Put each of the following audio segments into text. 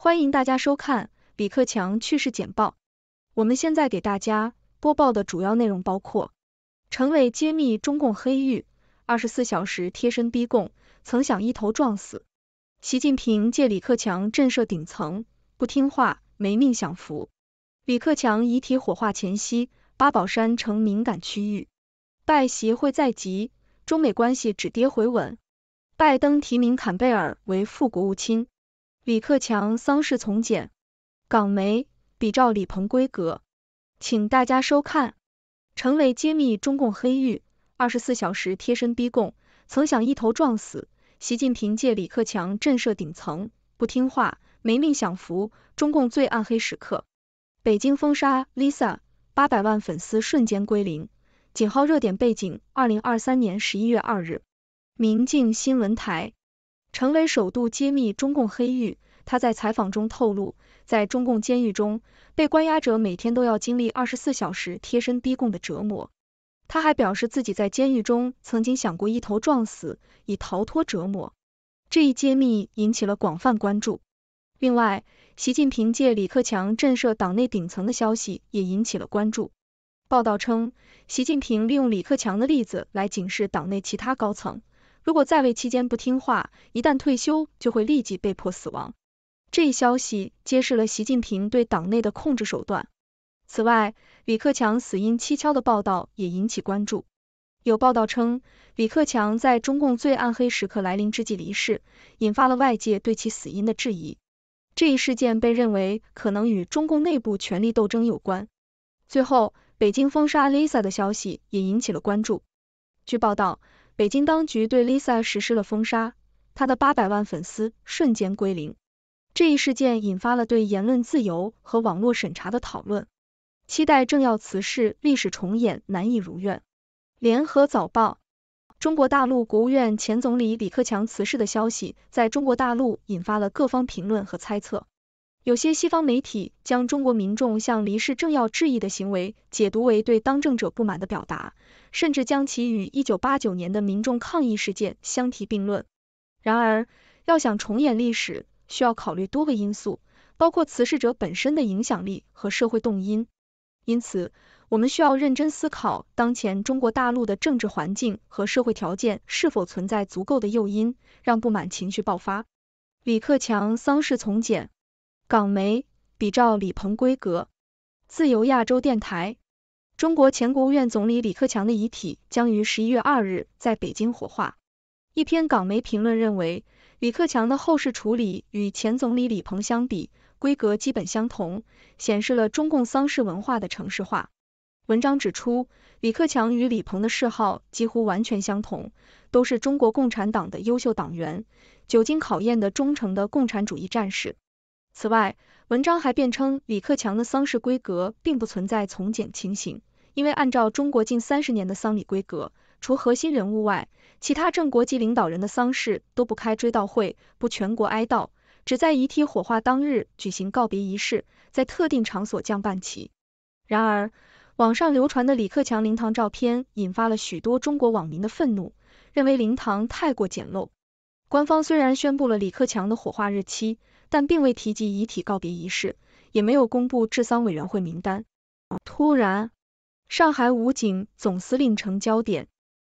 欢迎大家收看李克强去世简报。我们现在给大家播报的主要内容包括：陈伟揭秘中共黑狱，二十四小时贴身逼供，曾想一头撞死；习近平借李克强震慑顶层，不听话没命享福。李克强遗体火化前夕，八宝山成敏感区域，拜习会在即。中美关系止跌回稳，拜登提名坎贝尔为副国务卿。李克强丧事从简，港媒比照李鹏规格，请大家收看。陈伟揭秘中共黑狱，二十四小时贴身逼供，曾想一头撞死。习近平借李克强震慑顶层，不听话没命享福，中共最暗黑时刻。北京封杀 Lisa，八百万粉丝瞬间归零。井号热点背景：二零二三年十一月二日，明镜新闻台。成为首度揭秘中共黑狱，他在采访中透露，在中共监狱中，被关押者每天都要经历二十四小时贴身逼供的折磨。他还表示自己在监狱中曾经想过一头撞死以逃脱折磨。这一揭秘引起了广泛关注。另外，习近平借李克强震慑党内顶层的消息也引起了关注。报道称，习近平利用李克强的例子来警示党内其他高层。如果在位期间不听话，一旦退休就会立即被迫死亡。这一消息揭示了习近平对党内的控制手段。此外，李克强死因蹊跷的报道也引起关注。有报道称，李克强在中共最暗黑时刻来临之际离世，引发了外界对其死因的质疑。这一事件被认为可能与中共内部权力斗争有关。最后，北京封杀 Lisa 的消息也引起了关注。据报道，北京当局对 Lisa 实施了封杀，她的八百万粉丝瞬间归零。这一事件引发了对言论自由和网络审查的讨论。期待政要辞世历史重演难以如愿。联合早报：中国大陆国务院前总理李克强辞世的消息，在中国大陆引发了各方评论和猜测。有些西方媒体将中国民众向离世政要致意的行为解读为对当政者不满的表达，甚至将其与一九八九年的民众抗议事件相提并论。然而，要想重演历史，需要考虑多个因素，包括辞世者本身的影响力和社会动因。因此，我们需要认真思考当前中国大陆的政治环境和社会条件是否存在足够的诱因，让不满情绪爆发。李克强丧事从简。港媒比照李鹏规格，自由亚洲电台，中国前国务院总理李克强的遗体将于十一月二日在北京火化。一篇港媒评论认为，李克强的后事处理与前总理李鹏相比，规格基本相同，显示了中共丧事文化的城市化。文章指出，李克强与李鹏的谥号几乎完全相同，都是中国共产党的优秀党员，久经考验的忠诚的共产主义战士。此外，文章还辩称李克强的丧事规格并不存在从简情形，因为按照中国近三十年的丧礼规格，除核心人物外，其他正国级领导人的丧事都不开追悼会，不全国哀悼，只在遗体火化当日举行告别仪式，在特定场所降半旗。然而，网上流传的李克强灵堂照片引发了许多中国网民的愤怒，认为灵堂太过简陋。官方虽然宣布了李克强的火化日期。但并未提及遗体告别仪式，也没有公布治丧委员会名单。突然，上海武警总司令成焦点。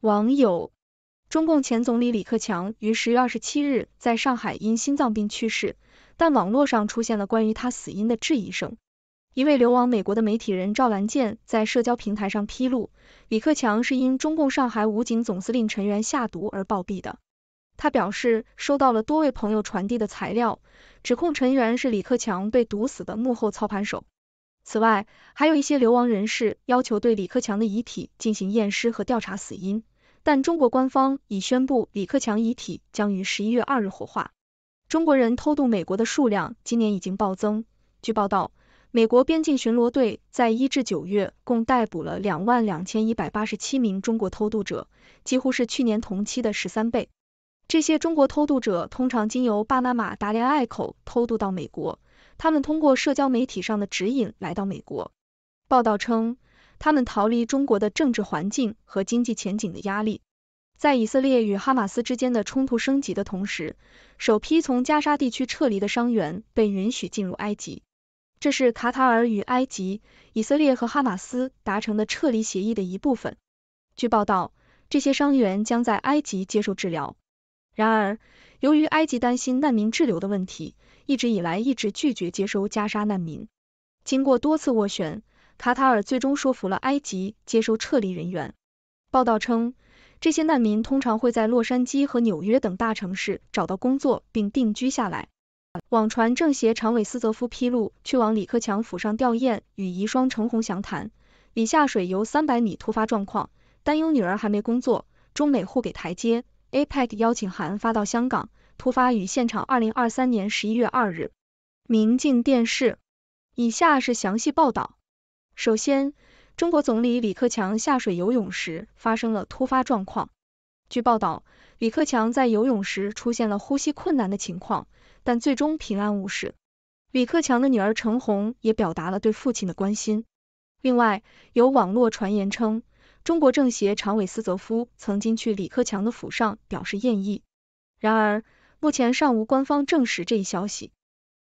网友：中共前总理李克强于十月二十七日在上海因心脏病去世，但网络上出现了关于他死因的质疑声。一位流亡美国的媒体人赵兰健在社交平台上披露，李克强是因中共上海武警总司令成员下毒而暴毙的。他表示收到了多位朋友传递的材料，指控陈元是李克强被毒死的幕后操盘手。此外，还有一些流亡人士要求对李克强的遗体进行验尸和调查死因，但中国官方已宣布李克强遗体将于十一月二日火化。中国人偷渡美国的数量今年已经暴增。据报道，美国边境巡逻队在一至九月共逮捕了两万两千一百八十七名中国偷渡者，几乎是去年同期的十三倍。这些中国偷渡者通常经由巴拿马达连隘口偷渡到美国。他们通过社交媒体上的指引来到美国。报道称，他们逃离中国的政治环境和经济前景的压力。在以色列与哈马斯之间的冲突升级的同时，首批从加沙地区撤离的伤员被允许进入埃及。这是卡塔尔与埃及、以色列和哈马斯达成的撤离协议的一部分。据报道，这些伤员将在埃及接受治疗。然而，由于埃及担心难民滞留的问题，一直以来一直拒绝接收加沙难民。经过多次斡旋，卡塔尔最终说服了埃及接收撤离人员。报道称，这些难民通常会在洛杉矶和纽约等大城市找到工作并定居下来。网传政协常委斯泽夫披露，去往李克强府上吊唁与遗孀程红详谈，李下水游三百米突发状况，担忧女儿还没工作，中美互给台阶。APEC 邀请函发到香港，突发与现场。二零二三年十一月二日，明镜电视。以下是详细报道。首先，中国总理李克强下水游泳时发生了突发状况。据报道，李克强在游泳时出现了呼吸困难的情况，但最终平安无事。李克强的女儿陈红也表达了对父亲的关心。另外，有网络传言称。中国政协常委斯泽夫曾经去李克强的府上表示宴意，然而目前尚无官方证实这一消息。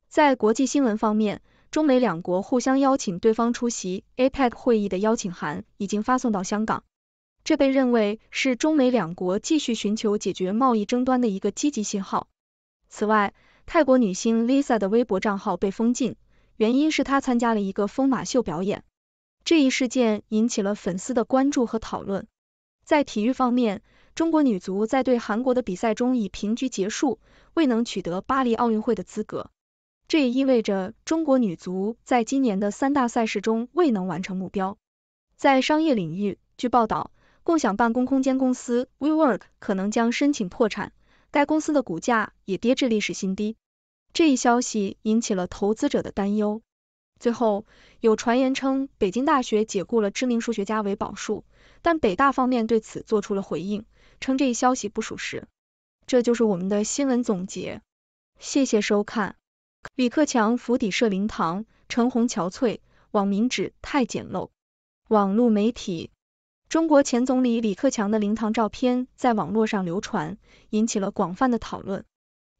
在国际新闻方面，中美两国互相邀请对方出席 APEC 会议的邀请函已经发送到香港，这被认为是中美两国继续寻求解决贸易争端的一个积极信号。此外，泰国女星 Lisa 的微博账号被封禁，原因是她参加了一个疯马秀表演。这一事件引起了粉丝的关注和讨论。在体育方面，中国女足在对韩国的比赛中以平局结束，未能取得巴黎奥运会的资格，这也意味着中国女足在今年的三大赛事中未能完成目标。在商业领域，据报道，共享办公空间公司 WeWork 可能将申请破产，该公司的股价也跌至历史新低。这一消息引起了投资者的担忧。最后有传言称北京大学解雇了知名数学家韦宝树，但北大方面对此做出了回应，称这一消息不属实。这就是我们的新闻总结，谢谢收看。李克强府邸设灵堂，陈红憔悴，网民指太简陋。网络媒体中国前总理李克强的灵堂照片在网络上流传，引起了广泛的讨论。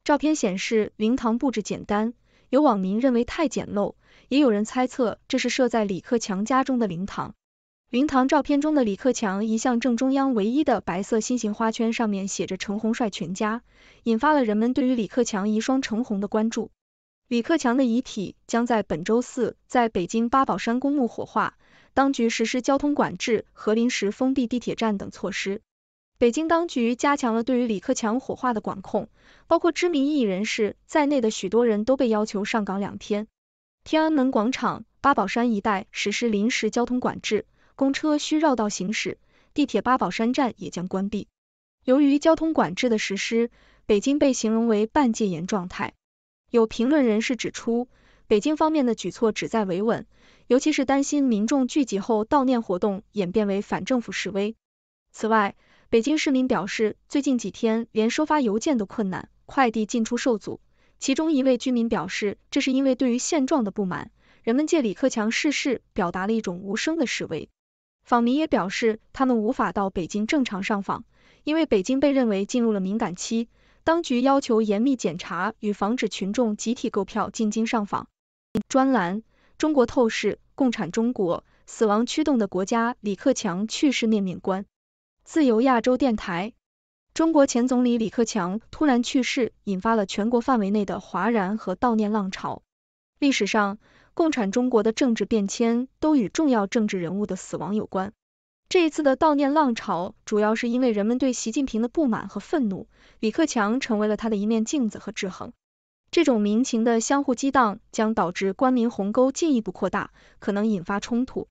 照片显示灵堂布置简单。有网民认为太简陋，也有人猜测这是设在李克强家中的灵堂。灵堂照片中的李克强遗像正中央唯一的白色心形花圈上面写着“陈红帅全家”，引发了人们对于李克强遗孀陈红的关注。李克强的遗体将在本周四在北京八宝山公墓火化，当局实施交通管制和临时封闭地铁站等措施。北京当局加强了对于李克强火化的管控，包括知名艺人士在内的许多人都被要求上岗两天。天安门广场、八宝山一带实施临时交通管制，公车需绕道行驶，地铁八宝山站也将关闭。由于交通管制的实施，北京被形容为半戒严状态。有评论人士指出，北京方面的举措旨在维稳，尤其是担心民众聚集后悼念活动演变为反政府示威。此外，北京市民表示，最近几天连收发邮件都困难，快递进出受阻。其中一位居民表示，这是因为对于现状的不满，人们借李克强逝世表达了一种无声的示威。访民也表示，他们无法到北京正常上访，因为北京被认为进入了敏感期，当局要求严密检查与防止群众集体购票进京上访。专栏：中国透视，共产中国，死亡驱动的国家，李克强去世面面观。自由亚洲电台，中国前总理李克强突然去世，引发了全国范围内的哗然和悼念浪潮。历史上，共产中国的政治变迁都与重要政治人物的死亡有关。这一次的悼念浪潮，主要是因为人们对习近平的不满和愤怒。李克强成为了他的一面镜子和制衡。这种民情的相互激荡，将导致官民鸿沟进一步扩大，可能引发冲突。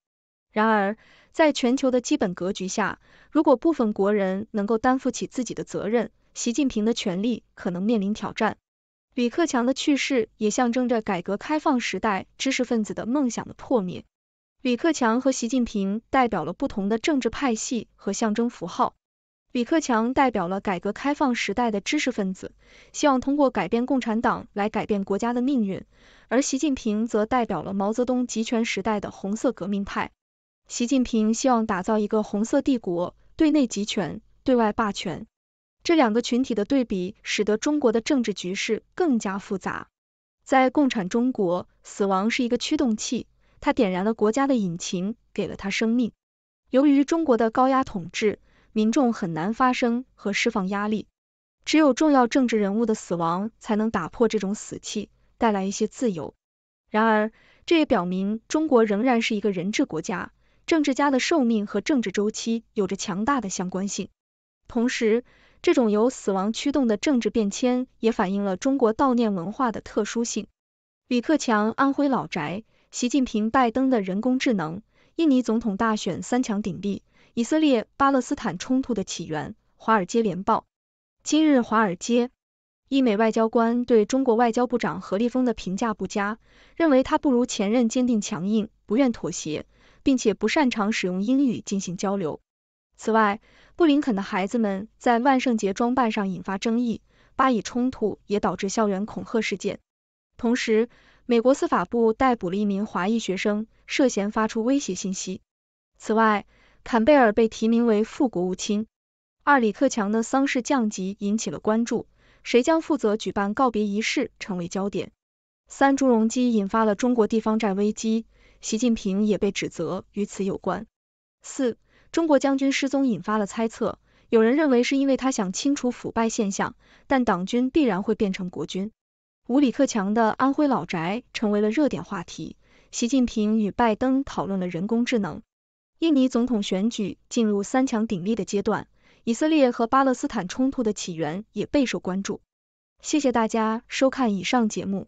然而，在全球的基本格局下，如果部分国人能够担负起自己的责任，习近平的权力可能面临挑战。李克强的去世也象征着改革开放时代知识分子的梦想的破灭。李克强和习近平代表了不同的政治派系和象征符号。李克强代表了改革开放时代的知识分子，希望通过改变共产党来改变国家的命运，而习近平则代表了毛泽东集权时代的红色革命派。习近平希望打造一个红色帝国，对内集权，对外霸权。这两个群体的对比，使得中国的政治局势更加复杂。在共产中国，死亡是一个驱动器，它点燃了国家的引擎，给了它生命。由于中国的高压统治，民众很难发声和释放压力。只有重要政治人物的死亡，才能打破这种死气，带来一些自由。然而，这也表明中国仍然是一个人治国家。政治家的寿命和政治周期有着强大的相关性，同时，这种由死亡驱动的政治变迁也反映了中国悼念文化的特殊性。李克强安徽老宅，习近平拜登的人工智能，印尼总统大选三强鼎立，以色列巴勒斯坦冲突的起源，华尔街联报，今日华尔街，一美外交官对中国外交部长何立峰的评价不佳，认为他不如前任坚定强硬，不愿妥协。并且不擅长使用英语进行交流。此外，布林肯的孩子们在万圣节装扮上引发争议，巴以冲突也导致校园恐吓事件。同时，美国司法部逮捕了一名华裔学生，涉嫌发出威胁信息。此外，坎贝尔被提名为副国务卿。二李克强的丧事降级引起了关注，谁将负责举办告别仪式成为焦点。三朱镕基引发了中国地方债危机。习近平也被指责与此有关。四，中国将军失踪引发了猜测，有人认为是因为他想清除腐败现象，但党军必然会变成国军。五，李克强的安徽老宅成为了热点话题。习近平与拜登讨论了人工智能。印尼总统选举进入三强鼎立的阶段。以色列和巴勒斯坦冲突的起源也备受关注。谢谢大家收看以上节目。